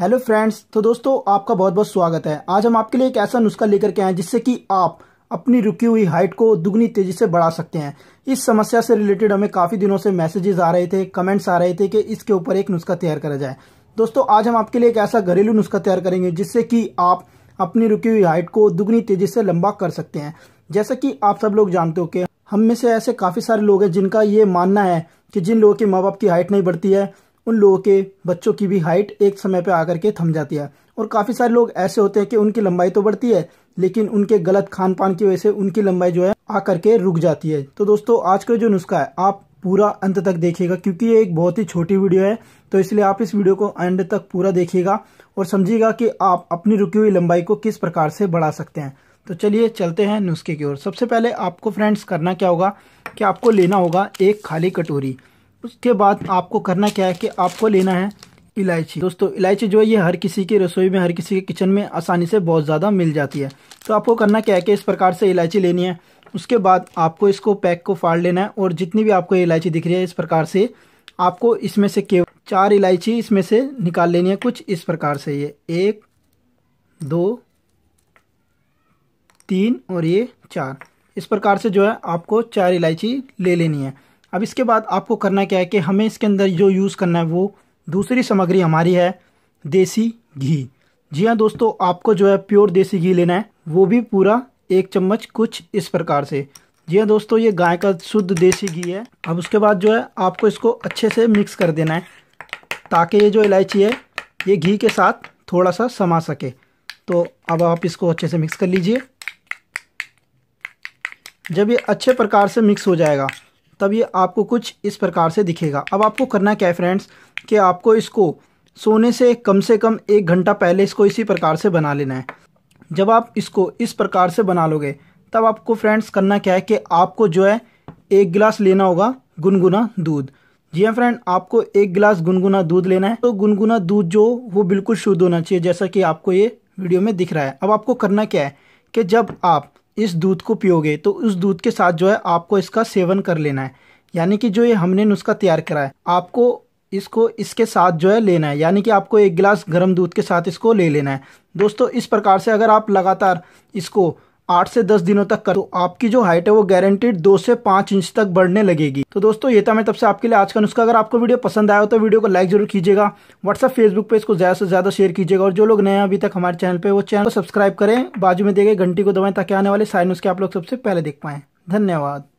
hello friends तो दोस्तों आपका बहुत बहुत स्वागत है आज हम आपके लिए एक ऐसा नुस्खा लेकर के आए हैं जिससे कि आप अपनी रुकी हुई हाइट को दुगनी तेजी से बढ़ा सकते हैं इस समस्या से रिलेटेड हमें काफ़ी दिनों से मैसेजेस आ रहे थे कमेंट्स आ रहे थे कि इसके ऊपर एक नुस्खा तैयार करा जाए दोस्तों आज हम आपके लिए एक ऐसा घरेलू नुस्खा तैयार करेंगे जिससे कि आप अपनी रुकी हुई हाइट को दुगनी तेजी से लंबा कर सकते हैं जैसा कि आप सब लोग जानते हो कि हम में से ऐसे काफ़ी सारे लोग हैं जिनका ये मानना है कि जिन लोगों के माँ बाप की हाइट नहीं बढ़ती है उन लोगों के बच्चों की भी हाइट एक समय पर आकर के थम जाती है और काफ़ी सारे लोग ऐसे होते हैं कि उनकी लंबाई तो बढ़ती है लेकिन उनके गलत खान पान की वजह से उनकी लंबाई जो है आकर के रुक जाती है तो दोस्तों आज का जो नुस्खा है आप पूरा अंत तक देखिएगा क्योंकि ये एक बहुत ही छोटी वीडियो है तो इसलिए आप इस वीडियो को एंड तक पूरा देखिएगा और समझिएगा कि आप अपनी रुकी हुई लंबाई को किस प्रकार से बढ़ा सकते हैं तो चलिए चलते हैं नुस्खे की ओर सबसे पहले आपको फ्रेंड्स करना क्या होगा कि आपको लेना होगा एक खाली कटोरी उसके बाद आपको करना क्या है कि आपको लेना है इलायची दोस्तों इलायची जो है ये हर किसी की रसोई में हर किसी के किचन में आसानी से बहुत ज़्यादा मिल जाती है तो आपको करना क्या है कि इस प्रकार से इलायची लेनी है उसके बाद आपको इसको पैक को फाड़ लेना है और जितनी भी आपको इलायची दिख रही है इस प्रकार से आपको इसमें से केवल चार इलायची इसमें से निकाल लेनी है कुछ इस प्रकार से ये एक दो तीन और ये चार इस प्रकार से जो है आपको चार इलायची ले लेनी है अब इसके बाद आपको करना क्या है कि हमें इसके अंदर जो यूज़ करना है वो दूसरी सामग्री हमारी है देसी घी जी हाँ दोस्तों आपको जो है प्योर देसी घी लेना है वो भी पूरा एक चम्मच कुछ इस प्रकार से जी हाँ दोस्तों ये गाय का शुद्ध देसी घी है अब उसके बाद जो है आपको इसको अच्छे से मिक्स कर देना है ताकि ये जो इलायची है ये घी के साथ थोड़ा सा समा सके तो अब आप इसको अच्छे से मिक्स कर लीजिए जब ये अच्छे प्रकार से मिक्स हो जाएगा तब ये आपको कुछ इस प्रकार से दिखेगा अब आपको करना क्या है फ्रेंड्स कि आपको इसको सोने से कम से कम एक घंटा पहले इसको इसी प्रकार से बना लेना है जब आप इसको इस प्रकार से बना लोगे तब आपको फ्रेंड्स करना क्या है कि आपको जो है एक गिलास लेना होगा गुनगुना दूध जी हाँ फ्रेंड आपको एक गिलास गुनगुना दूध लेना है तो गुनगुना दूध जो वो बिल्कुल शुद्ध होना चाहिए जैसा कि आपको ये वीडियो में दिख रहा है अब आपको करना क्या है कि जब आप इस दूध को पियोगे तो उस दूध के साथ जो है आपको इसका सेवन कर लेना है यानी कि जो ये हमने नुस्खा तैयार करा है आपको इसको इसके साथ जो है लेना है यानी कि आपको एक गिलास गर्म दूध के साथ इसको ले लेना है दोस्तों इस प्रकार से अगर आप लगातार इसको आठ से दस दिनों तक कर तो आपकी जो हाइट है वो गारंटेड दो से पांच इंच तक बढ़ने लगेगी तो दोस्तों ये था मैं तब से आपके लिए आज का नुस्खा अगर आपको वीडियो पसंद आया हो तो वीडियो को लाइक जरूर कीजिएगा व्हाट्सअप फेसबुक पेज को ज़्यादा से ज़्यादा शेयर कीजिएगा और जो लोग नए हैं अभी तक हमारे चैनल पर वो चैनल को सब्सक्राइब करें बाजू में देखे घंटी को दबाएं ताकि आने वाले सारे नुस्खे आप लोग सबसे पहले देख पाए धन्यवाद